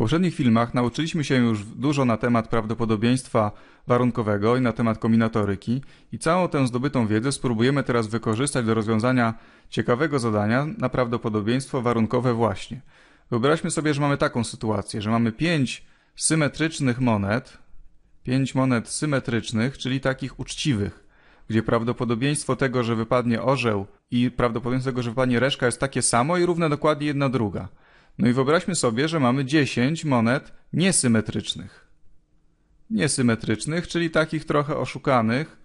W poprzednich filmach nauczyliśmy się już dużo na temat prawdopodobieństwa warunkowego i na temat kombinatoryki i całą tę zdobytą wiedzę spróbujemy teraz wykorzystać do rozwiązania ciekawego zadania na prawdopodobieństwo warunkowe właśnie. Wyobraźmy sobie, że mamy taką sytuację, że mamy 5 symetrycznych monet, pięć monet symetrycznych, czyli takich uczciwych, gdzie prawdopodobieństwo tego, że wypadnie orzeł i prawdopodobieństwo tego, że wypadnie reszka jest takie samo i równe dokładnie jedna druga. No i wyobraźmy sobie, że mamy 10 monet niesymetrycznych. Niesymetrycznych, czyli takich trochę oszukanych,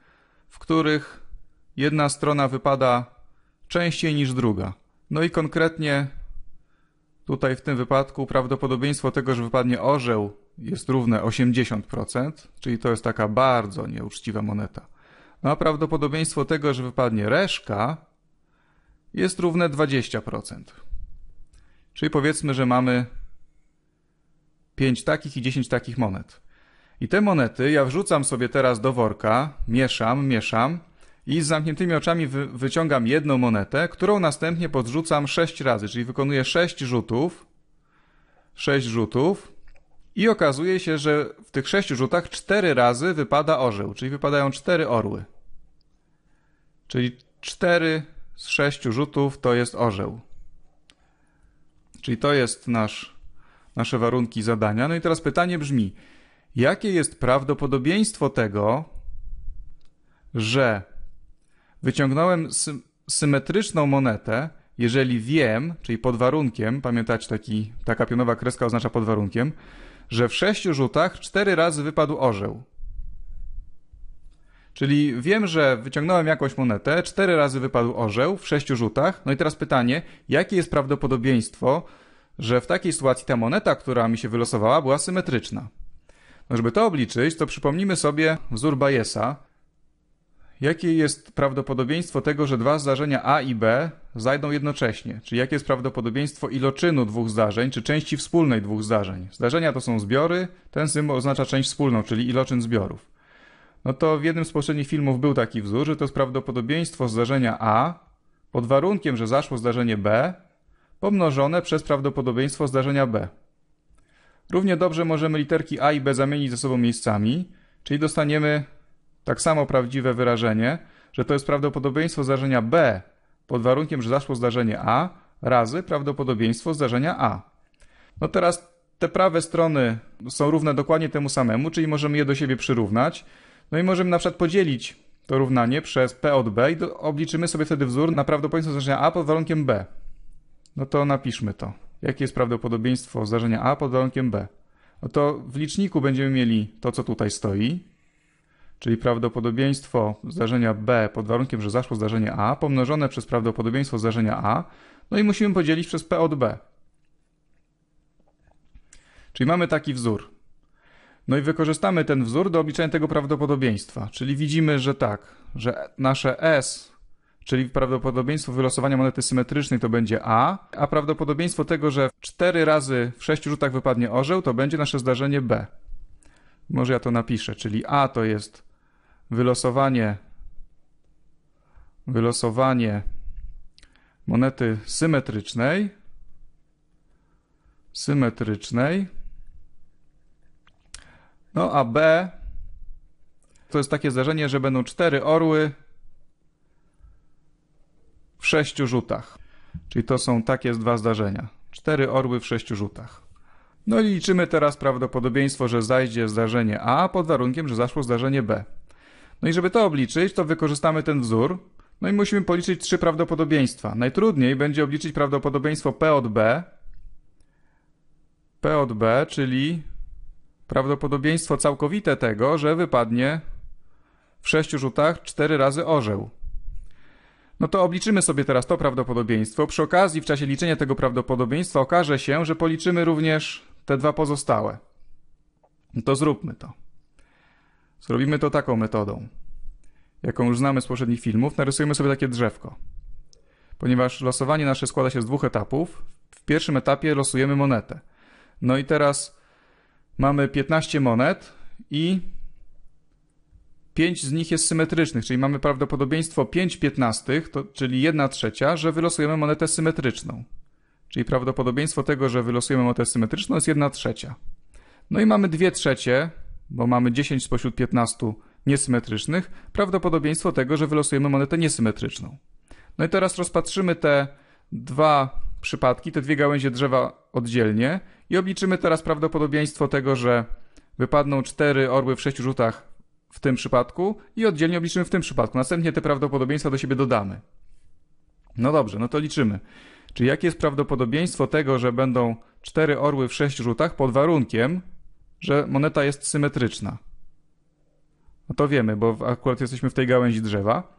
w których jedna strona wypada częściej niż druga. No i konkretnie tutaj w tym wypadku prawdopodobieństwo tego, że wypadnie orzeł jest równe 80%, czyli to jest taka bardzo nieuczciwa moneta. No a prawdopodobieństwo tego, że wypadnie reszka jest równe 20%. Czyli powiedzmy, że mamy 5 takich i 10 takich monet. I te monety ja wrzucam sobie teraz do worka, mieszam, mieszam i z zamkniętymi oczami wy wyciągam jedną monetę, którą następnie podrzucam 6 razy, czyli wykonuję 6 rzutów. 6 rzutów. I okazuje się, że w tych 6 rzutach 4 razy wypada orzeł, czyli wypadają 4 orły. Czyli 4 z 6 rzutów to jest orzeł. Czyli to jest nasz, nasze warunki zadania. No i teraz pytanie brzmi: jakie jest prawdopodobieństwo tego, że wyciągnąłem sy- symetryczną monetę, jeżeli wiem, czyli pod warunkiem, pamiętać taki, taka pionowa kreska oznacza pod warunkiem, że w sześciu rzutach cztery razy wypadł orzeł. Czyli wiem, że wyciągnąłem jakąś monetę, cztery razy wypadł orzeł w sześciu rzutach. No i teraz pytanie, jakie jest prawdopodobieństwo, że w takiej sytuacji ta moneta, która mi się wylosowała, była symetryczna? No, żeby to obliczyć, to przypomnimy sobie wzór Bayesa. Jakie jest prawdopodobieństwo tego, że dwa zdarzenia A i B zajdą jednocześnie? Czyli jakie jest prawdopodobieństwo iloczynu dwóch zdarzeń, czy części wspólnej dwóch zdarzeń? Zdarzenia to są zbiory, ten symbol oznacza część wspólną, czyli iloczyn zbiorów. No to w jednym z poprzednich filmów był taki wzór, że to jest prawdopodobieństwo zdarzenia A pod warunkiem, że zaszło zdarzenie B pomnożone przez prawdopodobieństwo zdarzenia B. Równie dobrze możemy literki A i B zamienić ze sobą miejscami, czyli dostaniemy tak samo prawdziwe wyrażenie, że to jest prawdopodobieństwo zdarzenia B pod warunkiem, że zaszło zdarzenie A razy prawdopodobieństwo zdarzenia A. No teraz te prawe strony są równe dokładnie temu samemu, czyli możemy je do siebie przyrównać no i możemy na przykład podzielić to równanie przez P od B i obliczymy sobie wtedy wzór na prawdopodobieństwo zdarzenia A pod warunkiem B. No to napiszmy to. Jakie jest prawdopodobieństwo zdarzenia A pod warunkiem B? No to w liczniku będziemy mieli to, co tutaj stoi, czyli prawdopodobieństwo zdarzenia B pod warunkiem, że zaszło zdarzenie A, pomnożone przez prawdopodobieństwo zdarzenia A, no i musimy podzielić przez P od B. Czyli mamy taki wzór. No i wykorzystamy ten wzór do obliczenia tego prawdopodobieństwa. Czyli widzimy, że tak, że nasze S, czyli prawdopodobieństwo wylosowania monety symetrycznej to będzie A, a prawdopodobieństwo tego, że 4 razy w 6 rzutach wypadnie orzeł, to będzie nasze zdarzenie B. Może ja to napiszę, czyli A to jest wylosowanie wylosowanie monety symetrycznej symetrycznej no a B to jest takie zdarzenie, że będą cztery orły w sześciu rzutach. Czyli to są takie dwa zdarzenia. Cztery orły w sześciu rzutach. No i liczymy teraz prawdopodobieństwo, że zajdzie zdarzenie A pod warunkiem, że zaszło zdarzenie B. No i żeby to obliczyć, to wykorzystamy ten wzór. No i musimy policzyć trzy prawdopodobieństwa. Najtrudniej będzie obliczyć prawdopodobieństwo P od B. P od B, czyli prawdopodobieństwo całkowite tego, że wypadnie w sześciu rzutach cztery razy orzeł. No to obliczymy sobie teraz to prawdopodobieństwo. Przy okazji, w czasie liczenia tego prawdopodobieństwa okaże się, że policzymy również te dwa pozostałe. No to zróbmy to. Zrobimy to taką metodą, jaką już znamy z poprzednich filmów. Narysujemy sobie takie drzewko. Ponieważ losowanie nasze składa się z dwóch etapów, w pierwszym etapie losujemy monetę. No i teraz Mamy 15 monet i 5 z nich jest symetrycznych, czyli mamy prawdopodobieństwo 5 piętnastych, to, czyli 1 trzecia, że wylosujemy monetę symetryczną. Czyli prawdopodobieństwo tego, że wylosujemy monetę symetryczną jest 1 trzecia. No i mamy 2 trzecie, bo mamy 10 spośród 15 niesymetrycznych, prawdopodobieństwo tego, że wylosujemy monetę niesymetryczną. No i teraz rozpatrzymy te dwa przypadki, te dwie gałęzie drzewa oddzielnie i obliczymy teraz prawdopodobieństwo tego, że wypadną cztery orły w sześciu rzutach w tym przypadku i oddzielnie obliczymy w tym przypadku. Następnie te prawdopodobieństwa do siebie dodamy. No dobrze, no to liczymy. Czyli jakie jest prawdopodobieństwo tego, że będą cztery orły w sześciu rzutach pod warunkiem, że moneta jest symetryczna? No to wiemy, bo akurat jesteśmy w tej gałęzi drzewa.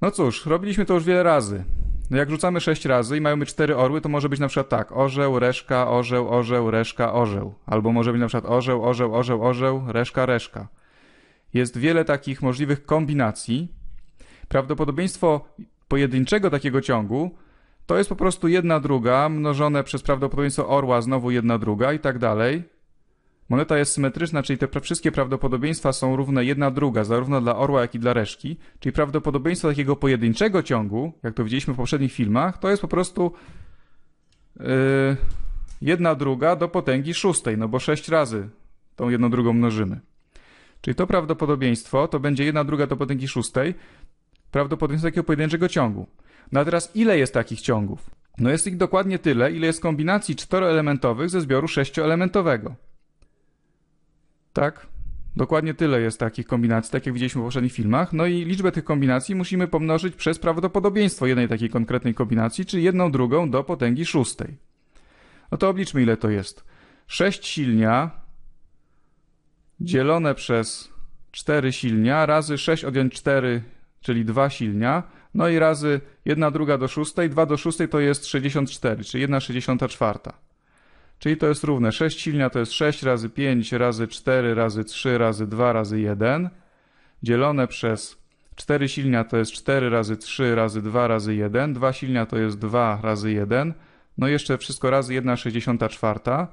No cóż, robiliśmy to już wiele razy. No jak rzucamy sześć razy i mamy cztery orły, to może być na przykład tak, orzeł, reszka, orzeł, orzeł, reszka, orzeł. Albo może być na przykład orzeł, orzeł, orzeł, orzeł, reszka, reszka. Jest wiele takich możliwych kombinacji. Prawdopodobieństwo pojedynczego takiego ciągu to jest po prostu jedna druga mnożone przez prawdopodobieństwo orła znowu jedna druga i tak dalej. Moneta jest symetryczna, czyli te wszystkie prawdopodobieństwa są równe jedna druga, zarówno dla orła, jak i dla reszki. Czyli prawdopodobieństwo takiego pojedynczego ciągu, jak to widzieliśmy w poprzednich filmach, to jest po prostu yy, jedna druga do potęgi szóstej, no bo sześć razy tą jedną drugą mnożymy. Czyli to prawdopodobieństwo to będzie jedna druga do potęgi szóstej, prawdopodobieństwo takiego pojedynczego ciągu. No a teraz ile jest takich ciągów? No jest ich dokładnie tyle, ile jest kombinacji czteroelementowych ze zbioru sześcioelementowego. Tak, Dokładnie tyle jest takich kombinacji, tak jak widzieliśmy w poprzednich filmach. No i liczbę tych kombinacji musimy pomnożyć przez prawdopodobieństwo jednej takiej konkretnej kombinacji, czy jedną drugą do potęgi szóstej. No to obliczmy, ile to jest. 6 silnia dzielone przez 4 silnia razy 6 odjąć 4, czyli 2 silnia, no i razy 1 druga do 6, 2 do 6 to jest 64, czyli 1 64. Czyli to jest równe 6 silnia to jest 6 razy 5 razy 4 razy 3 razy 2 razy 1 dzielone przez 4 silnia to jest 4 razy 3 razy 2 razy 1, 2 silnia to jest 2 razy 1, no jeszcze wszystko razy 1,64.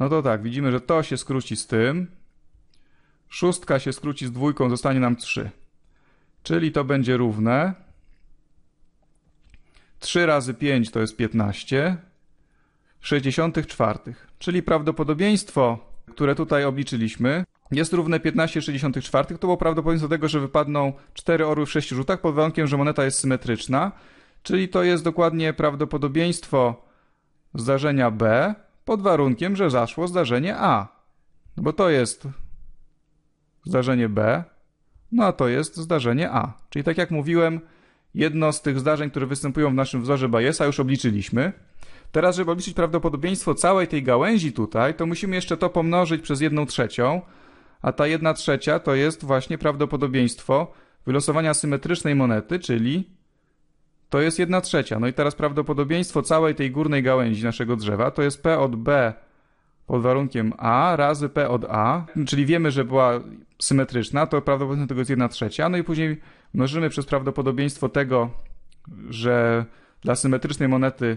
No to tak, widzimy, że to się skróci z tym, szóstka się skróci z dwójką, zostanie nam 3. Czyli to będzie równe 3 razy 5 to jest 15, 64, czyli prawdopodobieństwo, które tutaj obliczyliśmy, jest równe 15,64. To było prawdopodobieństwo tego, że wypadną 4 orły w 6 rzutach pod warunkiem, że moneta jest symetryczna. Czyli to jest dokładnie prawdopodobieństwo zdarzenia B pod warunkiem, że zaszło zdarzenie A. No bo to jest zdarzenie B, no a to jest zdarzenie A. Czyli tak jak mówiłem, jedno z tych zdarzeń, które występują w naszym wzorze Bayesa już obliczyliśmy. Teraz, żeby obliczyć prawdopodobieństwo całej tej gałęzi tutaj, to musimy jeszcze to pomnożyć przez jedną trzecią, a ta jedna trzecia to jest właśnie prawdopodobieństwo wylosowania symetrycznej monety, czyli to jest jedna trzecia. No i teraz prawdopodobieństwo całej tej górnej gałęzi naszego drzewa to jest P od B pod warunkiem A razy P od A, czyli wiemy, że była symetryczna, to prawdopodobieństwo tego jest 1 trzecia, no i później mnożymy przez prawdopodobieństwo tego, że dla symetrycznej monety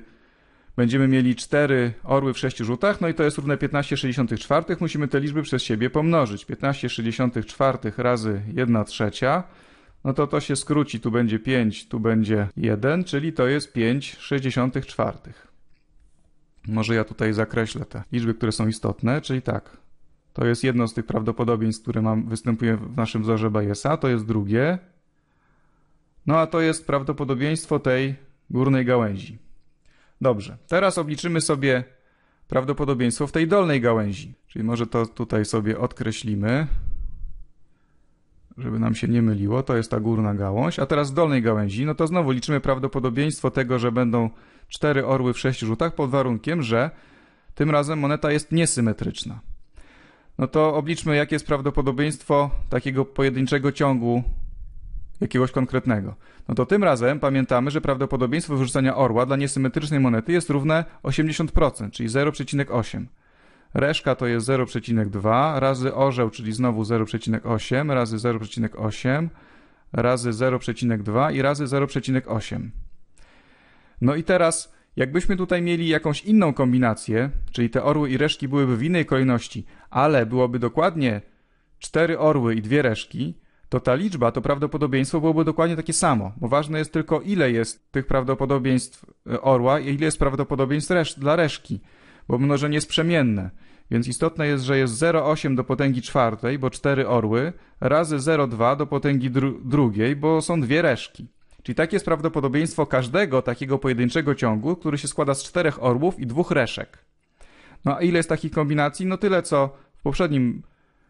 będziemy mieli 4 orły w 6 rzutach, no i to jest równe 15,64. Musimy te liczby przez siebie pomnożyć. 15,64 razy 1 trzecia, no to to się skróci, tu będzie 5, tu będzie 1, czyli to jest 5,64. Może ja tutaj zakreślę te liczby, które są istotne, czyli tak. To jest jedno z tych prawdopodobieństw, które mam, występuje w naszym wzorze Bayesa, to jest drugie. No a to jest prawdopodobieństwo tej górnej gałęzi. Dobrze, teraz obliczymy sobie prawdopodobieństwo w tej dolnej gałęzi. Czyli może to tutaj sobie odkreślimy, żeby nam się nie myliło. To jest ta górna gałąź. A teraz w dolnej gałęzi, no to znowu liczymy prawdopodobieństwo tego, że będą cztery orły w sześciu rzutach pod warunkiem, że tym razem moneta jest niesymetryczna. No to obliczmy, jakie jest prawdopodobieństwo takiego pojedynczego ciągu jakiegoś konkretnego. No to tym razem pamiętamy, że prawdopodobieństwo wyrzucenia orła dla niesymetrycznej monety jest równe 80%, czyli 0,8. Reszka to jest 0,2 razy orzeł, czyli znowu 0,8 razy 0,8 razy 0,2 i razy 0,8. No i teraz, jakbyśmy tutaj mieli jakąś inną kombinację, czyli te orły i reszki byłyby w innej kolejności, ale byłoby dokładnie 4 orły i 2 reszki, to ta liczba, to prawdopodobieństwo byłoby dokładnie takie samo, bo ważne jest tylko ile jest tych prawdopodobieństw e, orła i ile jest prawdopodobieństw resz dla reszki, bo mnożenie jest przemienne. Więc istotne jest, że jest 0,8 do potęgi czwartej, bo cztery orły, razy 0,2 do potęgi dru drugiej, bo są dwie reszki. Czyli takie jest prawdopodobieństwo każdego takiego pojedynczego ciągu, który się składa z czterech orłów i dwóch reszek. No a ile jest takich kombinacji? No tyle co w poprzednim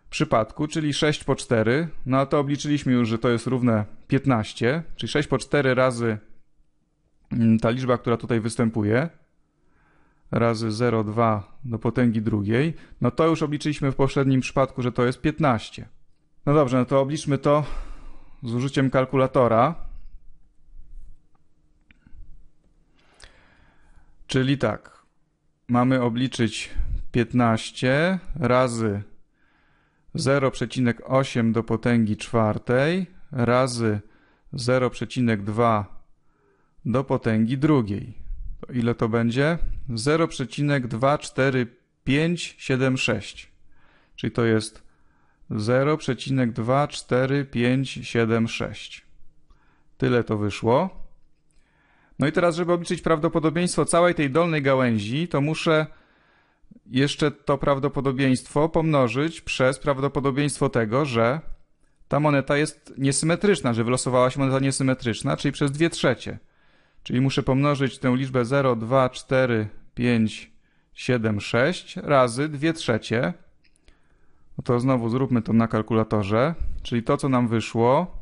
przypadku, czyli 6 po 4, no a to obliczyliśmy już, że to jest równe 15, czyli 6 po 4 razy mm, ta liczba, która tutaj występuje, razy 0,2 do potęgi drugiej, no to już obliczyliśmy w poprzednim przypadku, że to jest 15. No dobrze, no to obliczmy to z użyciem kalkulatora. Czyli tak, mamy obliczyć 15 razy 0,8 do potęgi czwartej razy 0,2 do potęgi drugiej. To ile to będzie? 0,24576. Czyli to jest 0,24576. Tyle to wyszło. No i teraz, żeby obliczyć prawdopodobieństwo całej tej dolnej gałęzi, to muszę jeszcze to prawdopodobieństwo pomnożyć przez prawdopodobieństwo tego, że ta moneta jest niesymetryczna, że wylosowała się moneta niesymetryczna, czyli przez 2 trzecie. Czyli muszę pomnożyć tę liczbę 0, 2, 4, 5, 7, 6 razy 2 trzecie. No to znowu zróbmy to na kalkulatorze. Czyli to, co nam wyszło,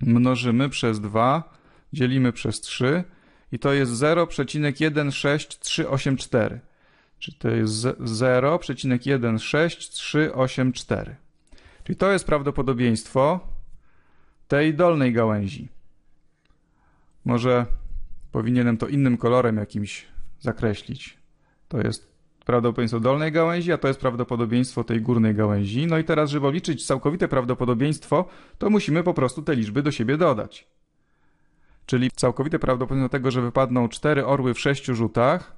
mnożymy przez 2, dzielimy przez 3 i to jest 0,16384. Czyli to jest 0,16384. Czyli to jest prawdopodobieństwo tej dolnej gałęzi. Może powinienem to innym kolorem jakimś zakreślić. To jest prawdopodobieństwo dolnej gałęzi, a to jest prawdopodobieństwo tej górnej gałęzi. No i teraz, żeby obliczyć całkowite prawdopodobieństwo, to musimy po prostu te liczby do siebie dodać. Czyli całkowite prawdopodobieństwo tego, że wypadną cztery orły w sześciu rzutach,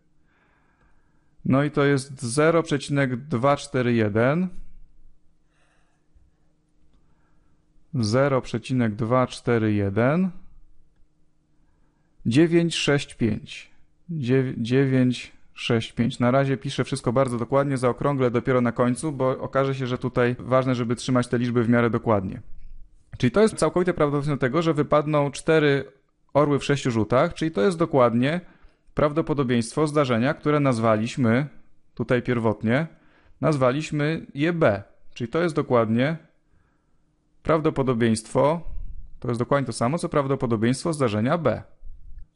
No i to jest 0,241. 0,241 965 965. Na razie piszę wszystko bardzo dokładnie, zaokrąglę dopiero na końcu, bo okaże się, że tutaj ważne, żeby trzymać te liczby w miarę dokładnie. Czyli to jest całkowite prawdopodobieństwo tego, że wypadną cztery orły w sześciu rzutach, czyli to jest dokładnie prawdopodobieństwo zdarzenia, które nazwaliśmy tutaj pierwotnie, nazwaliśmy je B. Czyli to jest dokładnie prawdopodobieństwo, to jest dokładnie to samo, co prawdopodobieństwo zdarzenia B.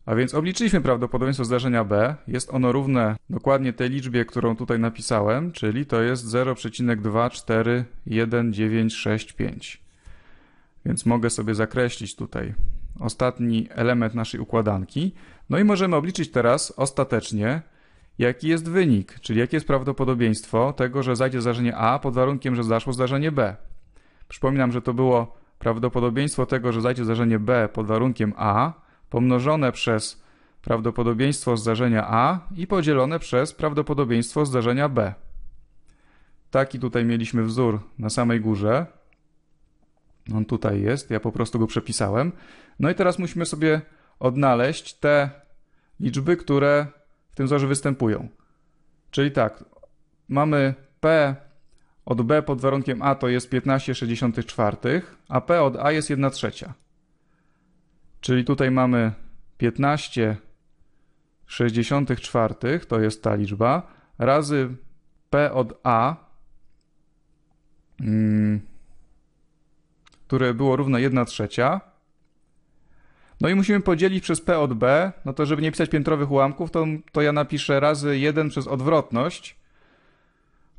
A więc obliczyliśmy prawdopodobieństwo zdarzenia B. Jest ono równe dokładnie tej liczbie, którą tutaj napisałem, czyli to jest 0,241965. Więc mogę sobie zakreślić tutaj ostatni element naszej układanki. No i możemy obliczyć teraz ostatecznie, jaki jest wynik, czyli jakie jest prawdopodobieństwo tego, że zajdzie zdarzenie A pod warunkiem, że zaszło zdarzenie B. Przypominam, że to było prawdopodobieństwo tego, że zajdzie zdarzenie B pod warunkiem A pomnożone przez prawdopodobieństwo zdarzenia A i podzielone przez prawdopodobieństwo zdarzenia B. Taki tutaj mieliśmy wzór na samej górze. On tutaj jest, ja po prostu go przepisałem. No i teraz musimy sobie odnaleźć te liczby, które w tym wzorze występują. Czyli tak, mamy P od B pod warunkiem A to jest 15,64, a P od A jest 1 trzecia. Czyli tutaj mamy 15,64 to jest ta liczba, razy P od A, mm, które było równe 1 trzecia, no i musimy podzielić przez P od B, no to żeby nie pisać piętrowych ułamków, to, to ja napiszę razy 1 przez odwrotność,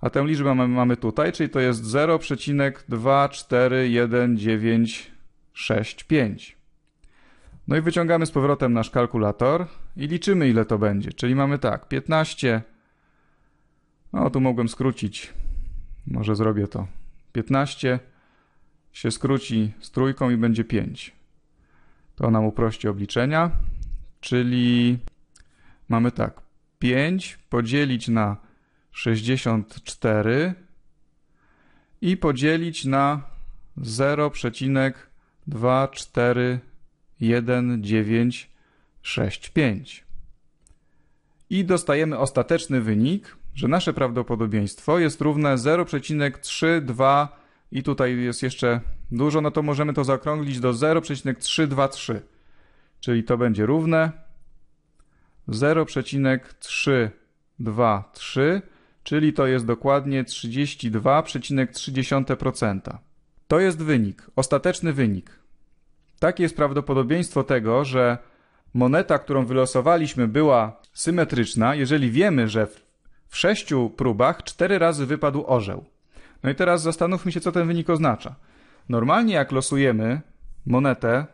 a tę liczbę mamy, mamy tutaj, czyli to jest 0,241965. No i wyciągamy z powrotem nasz kalkulator i liczymy ile to będzie, czyli mamy tak, 15, no tu mogłem skrócić, może zrobię to, 15 się skróci z trójką i będzie 5. To nam uprości obliczenia, czyli mamy tak, 5 podzielić na 64 i podzielić na 0,241965 I dostajemy ostateczny wynik, że nasze prawdopodobieństwo jest równe 0,32 i tutaj jest jeszcze dużo, no to możemy to zaokrąglić do 0,323. Czyli to będzie równe 0,323, czyli to jest dokładnie 32,3%. To jest wynik, ostateczny wynik. Takie jest prawdopodobieństwo tego, że moneta, którą wylosowaliśmy, była symetryczna, jeżeli wiemy, że w sześciu próbach cztery razy wypadł orzeł. No i teraz zastanówmy się, co ten wynik oznacza. Normalnie jak losujemy monetę,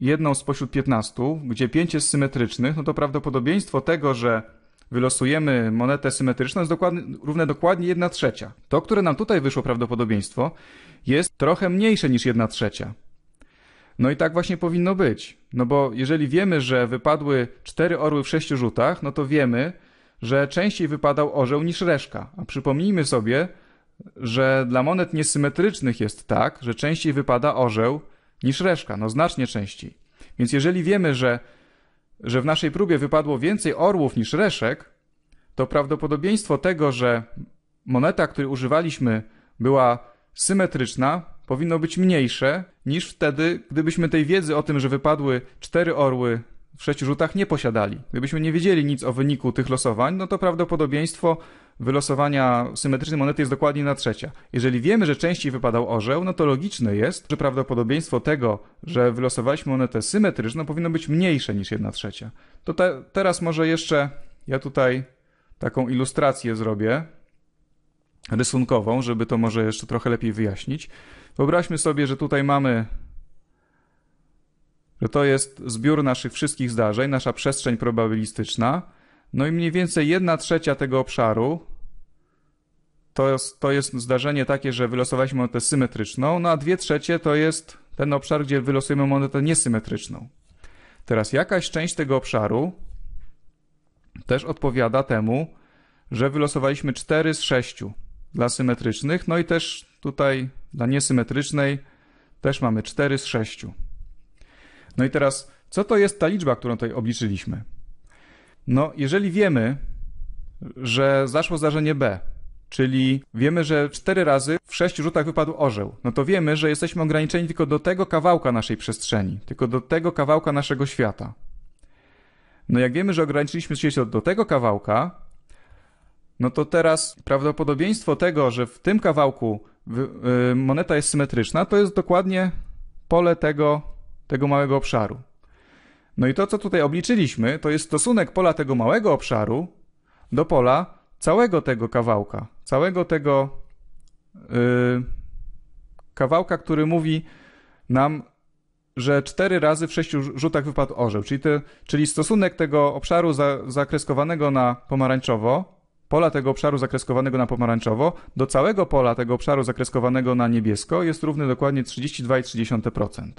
jedną spośród 15, gdzie 5 jest symetrycznych, no to prawdopodobieństwo tego, że wylosujemy monetę symetryczną jest dokładnie, równe dokładnie 1 trzecia. To, które nam tutaj wyszło prawdopodobieństwo, jest trochę mniejsze niż 1 trzecia. No i tak właśnie powinno być. No bo jeżeli wiemy, że wypadły 4 orły w 6 rzutach, no to wiemy, że częściej wypadał orzeł niż reszka. A przypomnijmy sobie, że dla monet niesymetrycznych jest tak, że częściej wypada orzeł niż reszka, no znacznie częściej. Więc jeżeli wiemy, że, że w naszej próbie wypadło więcej orłów niż reszek, to prawdopodobieństwo tego, że moneta, której używaliśmy, była symetryczna, powinno być mniejsze niż wtedy, gdybyśmy tej wiedzy o tym, że wypadły cztery orły w sześciu rzutach nie posiadali. Gdybyśmy nie wiedzieli nic o wyniku tych losowań, no to prawdopodobieństwo wylosowania symetrycznej monety jest dokładnie na trzecia. Jeżeli wiemy, że częściej wypadał orzeł, no to logiczne jest, że prawdopodobieństwo tego, że wylosowaliśmy monetę symetryczną powinno być mniejsze niż 1 trzecia. To te, teraz może jeszcze ja tutaj taką ilustrację zrobię rysunkową, żeby to może jeszcze trochę lepiej wyjaśnić. Wyobraźmy sobie, że tutaj mamy że to jest zbiór naszych wszystkich zdarzeń, nasza przestrzeń probabilistyczna. No i mniej więcej 1 trzecia tego obszaru to jest, to jest zdarzenie takie, że wylosowaliśmy monetę symetryczną, no a dwie trzecie to jest ten obszar, gdzie wylosujemy monetę niesymetryczną. Teraz jakaś część tego obszaru też odpowiada temu, że wylosowaliśmy 4 z 6 dla symetrycznych, no i też tutaj dla niesymetrycznej też mamy 4 z 6. No i teraz, co to jest ta liczba, którą tutaj obliczyliśmy? No, jeżeli wiemy, że zaszło zdarzenie B, Czyli wiemy, że cztery razy w sześciu rzutach wypadł orzeł. No to wiemy, że jesteśmy ograniczeni tylko do tego kawałka naszej przestrzeni, tylko do tego kawałka naszego świata. No jak wiemy, że ograniczyliśmy się do tego kawałka, no to teraz prawdopodobieństwo tego, że w tym kawałku y, moneta jest symetryczna, to jest dokładnie pole tego, tego małego obszaru. No i to, co tutaj obliczyliśmy, to jest stosunek pola tego małego obszaru do pola całego tego kawałka, całego tego yy, kawałka, który mówi nam, że cztery razy w sześciu rzutach wypadł orzeł, czyli, te, czyli stosunek tego obszaru za, zakreskowanego na pomarańczowo, pola tego obszaru zakreskowanego na pomarańczowo do całego pola tego obszaru zakreskowanego na niebiesko jest równy dokładnie 32,3%.